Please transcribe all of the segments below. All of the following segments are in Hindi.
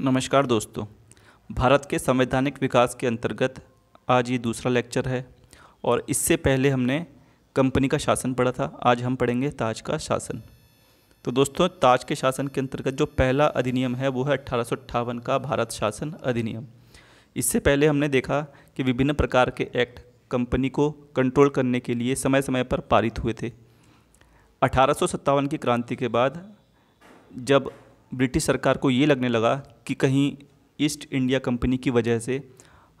नमस्कार दोस्तों भारत के संवैधानिक विकास के अंतर्गत आज ये दूसरा लेक्चर है और इससे पहले हमने कंपनी का शासन पढ़ा था आज हम पढ़ेंगे ताज का शासन तो दोस्तों ताज के शासन के अंतर्गत जो पहला अधिनियम है वो है अट्ठारह का भारत शासन अधिनियम इससे पहले हमने देखा कि विभिन्न प्रकार के एक्ट कंपनी को कंट्रोल करने के लिए समय समय पर पारित हुए थे अठारह की क्रांति के बाद जब ब्रिटिश सरकार को ये लगने लगा कि कहीं ईस्ट इंडिया कंपनी की वजह से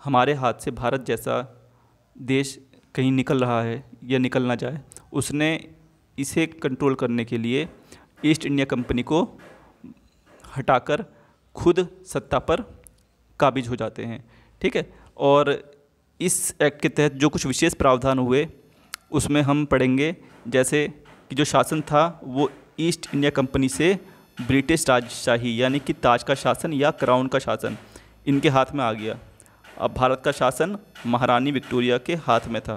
हमारे हाथ से भारत जैसा देश कहीं निकल रहा है या निकल ना जाए उसने इसे कंट्रोल करने के लिए ईस्ट इंडिया कंपनी को हटाकर खुद सत्ता पर काबिज हो जाते हैं ठीक है और इस एक्ट के तहत जो कुछ विशेष प्रावधान हुए उसमें हम पढ़ेंगे जैसे कि जो शासन था वो ईस्ट इंडिया कंपनी से ब्रिटिश राजशाही यानी कि ताज का शासन या क्राउन का शासन इनके हाथ में आ गया अब भारत का शासन महारानी विक्टोरिया के हाथ में था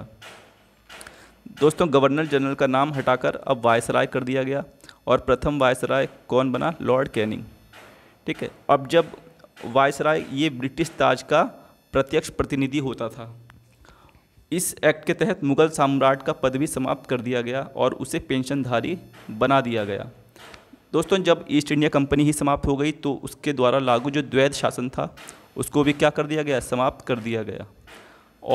दोस्तों गवर्नर जनरल का नाम हटाकर अब वायसराय कर दिया गया और प्रथम वायसराय कौन बना लॉर्ड कैनिंग ठीक है अब जब वायसराय ये ब्रिटिश ताज का प्रत्यक्ष प्रतिनिधि होता था इस एक्ट के तहत मुगल सम्राट का पद भी समाप्त कर दिया गया और उसे पेंशनधारी बना दिया गया दोस्तों जब ईस्ट इंडिया कंपनी ही समाप्त हो गई तो उसके द्वारा लागू जो द्वैध शासन था उसको भी क्या कर दिया गया समाप्त कर दिया गया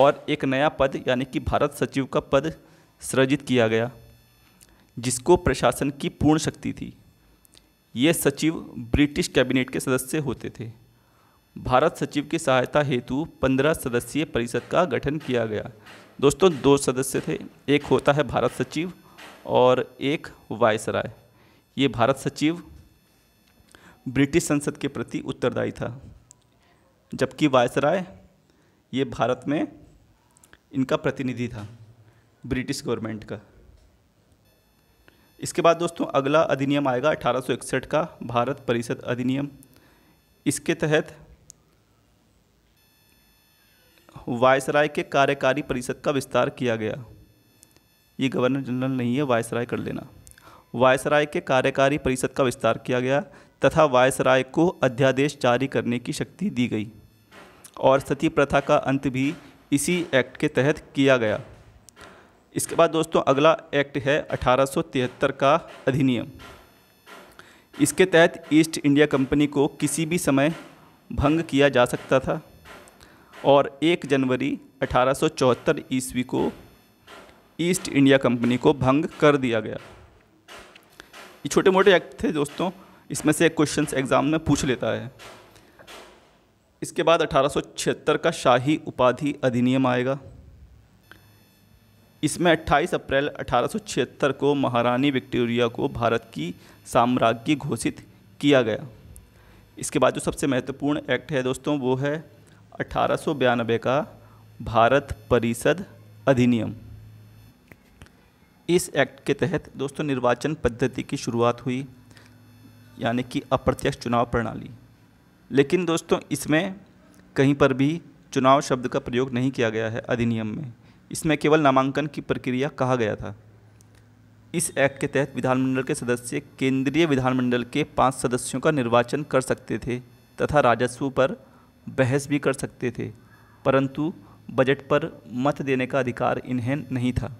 और एक नया पद यानी कि भारत सचिव का पद सृजित किया गया जिसको प्रशासन की पूर्ण शक्ति थी ये सचिव ब्रिटिश कैबिनेट के सदस्य होते थे भारत सचिव की सहायता हेतु पंद्रह सदस्यीय परिषद का गठन किया गया दोस्तों दो सदस्य थे एक होता है भारत सचिव और एक वायसराय ये भारत सचिव ब्रिटिश संसद के प्रति उत्तरदायी था जबकि वायसराय ये भारत में इनका प्रतिनिधि था ब्रिटिश गवर्नमेंट का इसके बाद दोस्तों अगला अधिनियम आएगा 1861 का भारत परिषद अधिनियम इसके तहत वायसराय के कार्यकारी परिषद का विस्तार किया गया ये गवर्नर जनरल नहीं है वायसराय कर लेना वायसराय के कार्यकारी परिषद का विस्तार किया गया तथा वायसराय को अध्यादेश जारी करने की शक्ति दी गई और सती प्रथा का अंत भी इसी एक्ट के तहत किया गया इसके बाद दोस्तों अगला एक्ट है 1873 का अधिनियम इसके तहत ईस्ट इंडिया कंपनी को किसी भी समय भंग किया जा सकता था और 1 जनवरी 1874 ईस्वी को ईस्ट इंडिया कंपनी को भंग कर दिया गया ये छोटे मोटे एक्ट थे दोस्तों इसमें से क्वेश्चन एग्ज़ाम में पूछ लेता है इसके बाद अठारह का शाही उपाधि अधिनियम आएगा इसमें 28 अप्रैल 1876 को महारानी विक्टोरिया को भारत की साम्राज्ञी घोषित किया गया इसके बाद जो सबसे महत्वपूर्ण एक्ट है दोस्तों वो है अठारह का भारत परिषद अधिनियम इस एक्ट के तहत दोस्तों निर्वाचन पद्धति की शुरुआत हुई यानी कि अप्रत्यक्ष चुनाव प्रणाली लेकिन दोस्तों इसमें कहीं पर भी चुनाव शब्द का प्रयोग नहीं किया गया है अधिनियम में इसमें केवल नामांकन की प्रक्रिया कहा गया था इस एक्ट के तहत विधानमंडल के सदस्य केंद्रीय विधानमंडल के पांच सदस्यों का निर्वाचन कर सकते थे तथा राजस्व पर बहस भी कर सकते थे परंतु बजट पर मत देने का अधिकार इन्हें नहीं था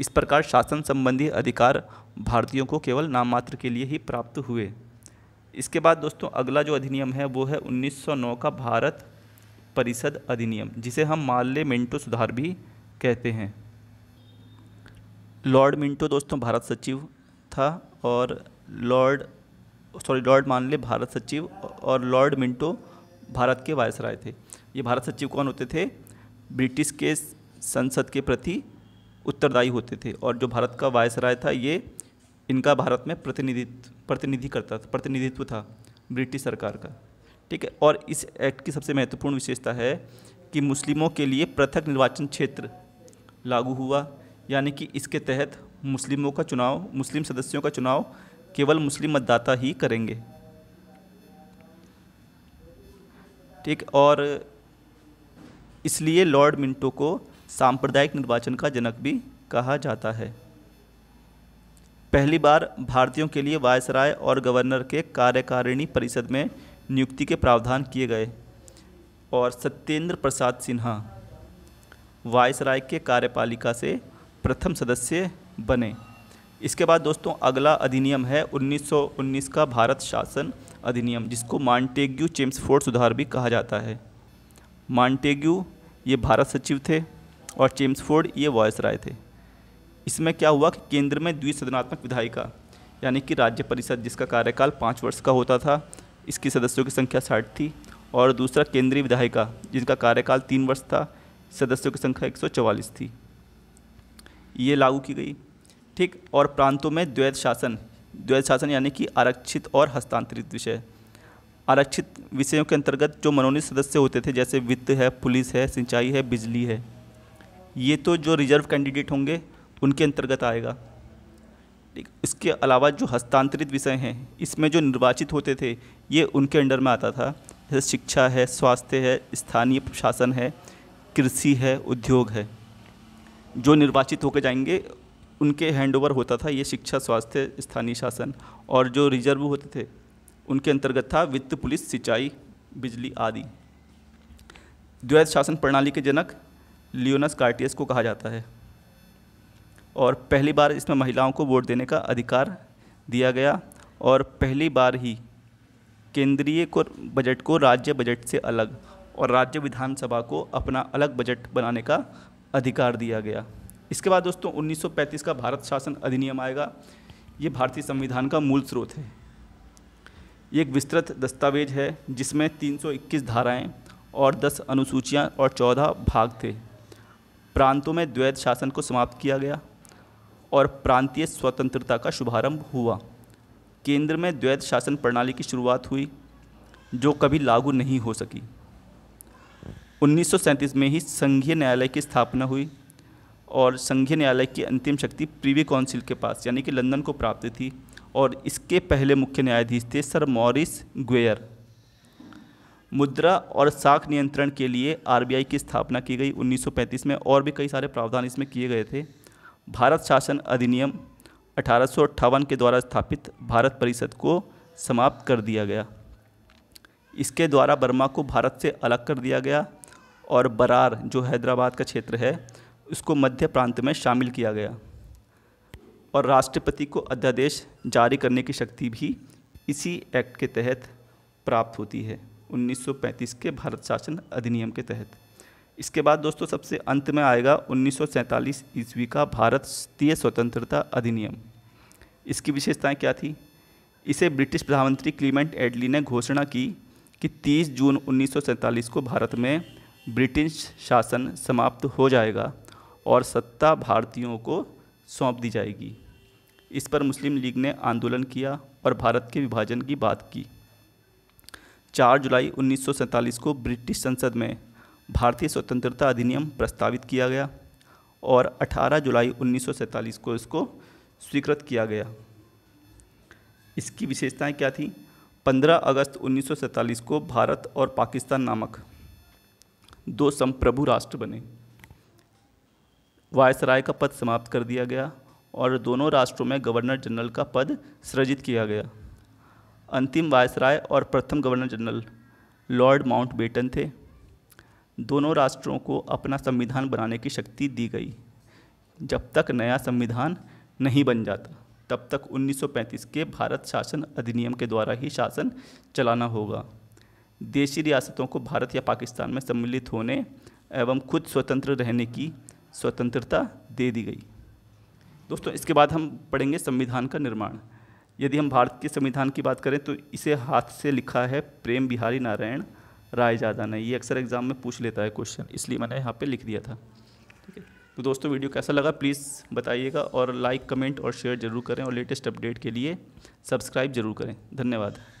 इस प्रकार शासन संबंधी अधिकार भारतीयों को केवल नाम मात्र के लिए ही प्राप्त हुए इसके बाद दोस्तों अगला जो अधिनियम है वो है 1909 का भारत परिषद अधिनियम जिसे हम माल्य मिंटो सुधार भी कहते हैं लॉर्ड मिंटो दोस्तों भारत सचिव था और लॉर्ड सॉरी लॉर्ड मानले भारत सचिव और लॉर्ड मिंटो भारत के वायसराय थे ये भारत सचिव कौन होते थे ब्रिटिश के संसद के प्रति उत्तरदायी होते थे और जो भारत का वायसराय था ये इनका भारत में प्रतिनिधित्व प्रतिनिधि करता था प्रतिनिधित्व था ब्रिटिश सरकार का ठीक है और इस एक्ट की सबसे महत्वपूर्ण विशेषता है कि मुस्लिमों के लिए पृथक निर्वाचन क्षेत्र लागू हुआ यानी कि इसके तहत मुस्लिमों का चुनाव मुस्लिम सदस्यों का चुनाव केवल मुस्लिम मतदाता ही करेंगे ठीक और इसलिए लॉर्ड मिंटो को सांप्रदायिक निर्वाचन का जनक भी कहा जाता है पहली बार भारतीयों के लिए वायसराय और गवर्नर के कार्यकारिणी परिषद में नियुक्ति के प्रावधान किए गए और सत्येंद्र प्रसाद सिन्हा वायसराय के कार्यपालिका से प्रथम सदस्य बने इसके बाद दोस्तों अगला अधिनियम है 1919 का भारत शासन अधिनियम जिसको मांटेग्यू चेम्सफोर्ड सुधार भी कहा जाता है मांटेग्यू ये भारत सचिव थे और चेम्स फोर्ड ये वॉयस राय थे इसमें क्या हुआ कि केंद्र में द्विसदनात्मक विधायिका यानी कि राज्य परिषद जिसका कार्यकाल पाँच वर्ष का होता था इसकी सदस्यों की संख्या साठ थी और दूसरा केंद्रीय विधायिका जिनका कार्यकाल तीन वर्ष था सदस्यों की संख्या एक थी ये लागू की गई ठीक और प्रांतों में द्वैत शासन द्वैत शासन यानी कि आरक्षित और हस्तांतरित विषय आरक्षित विषयों के अंतर्गत जो मनोनीत सदस्य होते थे जैसे वित्त है पुलिस है सिंचाई है बिजली है ये तो जो रिजर्व कैंडिडेट होंगे उनके अंतर्गत आएगा ठीक इसके अलावा जो हस्तांतरित विषय हैं इसमें जो निर्वाचित होते थे ये उनके अंडर में आता था जैसे शिक्षा है स्वास्थ्य है स्थानीय प्रशासन है कृषि है उद्योग है जो निर्वाचित होकर जाएंगे उनके हैंडओवर होता था ये शिक्षा स्वास्थ्य स्थानीय शासन और जो रिजर्व होते थे उनके अंतर्गत था वित्त पुलिस सिंचाई बिजली आदि द्वैत शासन प्रणाली के जनक लियोनस कार्टियस को कहा जाता है और पहली बार इसमें महिलाओं को वोट देने का अधिकार दिया गया और पहली बार ही केंद्रीय को बजट को राज्य बजट से अलग और राज्य विधानसभा को अपना अलग बजट बनाने का अधिकार दिया गया इसके बाद दोस्तों 1935 का भारत शासन अधिनियम आएगा ये भारतीय संविधान का मूल स्रोत है ये एक विस्तृत दस्तावेज है जिसमें 321 धाराएं और 10 अनुसूचियां और 14 भाग थे प्रांतों में द्वैध शासन को समाप्त किया गया और प्रांतीय स्वतंत्रता का शुभारंभ हुआ केंद्र में द्वैध शासन प्रणाली की शुरुआत हुई जो कभी लागू नहीं हो सकी 1937 में ही संघीय न्यायालय की स्थापना हुई और संघीय न्यायालय की अंतिम शक्ति प्रीवी काउंसिल के पास यानी कि लंदन को प्राप्त थी और इसके पहले मुख्य न्यायाधीश थे सर मॉरिस ग्वेयर मुद्रा और साख नियंत्रण के लिए आरबीआई की स्थापना की गई 1935 में और भी कई सारे प्रावधान इसमें किए गए थे भारत शासन अधिनियम अठारह के द्वारा स्थापित भारत परिषद को समाप्त कर दिया गया इसके द्वारा बर्मा को भारत से अलग कर दिया गया और बरार जो हैदराबाद का क्षेत्र है उसको मध्य प्रांत में शामिल किया गया और राष्ट्रपति को अध्यादेश जारी करने की शक्ति भी इसी एक्ट के तहत प्राप्त होती है 1935 के भारत शासन अधिनियम के तहत इसके बाद दोस्तों सबसे अंत में आएगा 1947 ईस्वी का भारतीय स्वतंत्रता अधिनियम इसकी विशेषताएं क्या थी इसे ब्रिटिश प्रधानमंत्री क्लीमेंट एडली ने घोषणा की कि 30 जून 1947 को भारत में ब्रिटिश शासन समाप्त हो जाएगा और सत्ता भारतीयों को सौंप दी जाएगी इस पर मुस्लिम लीग ने आंदोलन किया और भारत के विभाजन की बात की 4 जुलाई उन्नीस को ब्रिटिश संसद में भारतीय स्वतंत्रता अधिनियम प्रस्तावित किया गया और 18 जुलाई उन्नीस को इसको स्वीकृत किया गया इसकी विशेषताएं क्या थी 15 अगस्त उन्नीस को भारत और पाकिस्तान नामक दो संप्रभु राष्ट्र बने वायसराय का पद समाप्त कर दिया गया और दोनों राष्ट्रों में गवर्नर जनरल का पद सृजित किया गया अंतिम वायसराय और प्रथम गवर्नर जनरल लॉर्ड माउंटबेटन थे दोनों राष्ट्रों को अपना संविधान बनाने की शक्ति दी गई जब तक नया संविधान नहीं बन जाता तब तक 1935 के भारत शासन अधिनियम के द्वारा ही शासन चलाना होगा देशी रियासतों को भारत या पाकिस्तान में सम्मिलित होने एवं खुद स्वतंत्र रहने की स्वतंत्रता दे दी गई दोस्तों इसके बाद हम पढ़ेंगे संविधान का निर्माण यदि हम भारत के संविधान की बात करें तो इसे हाथ से लिखा है प्रेम बिहारी नारायण रायजादा ने ये अक्सर एग्जाम में पूछ लेता है क्वेश्चन इसलिए मैंने यहाँ पे लिख दिया था ठीक है तो दोस्तों वीडियो कैसा लगा प्लीज़ बताइएगा और लाइक कमेंट और शेयर ज़रूर करें और लेटेस्ट अपडेट के लिए सब्सक्राइब ज़रूर करें धन्यवाद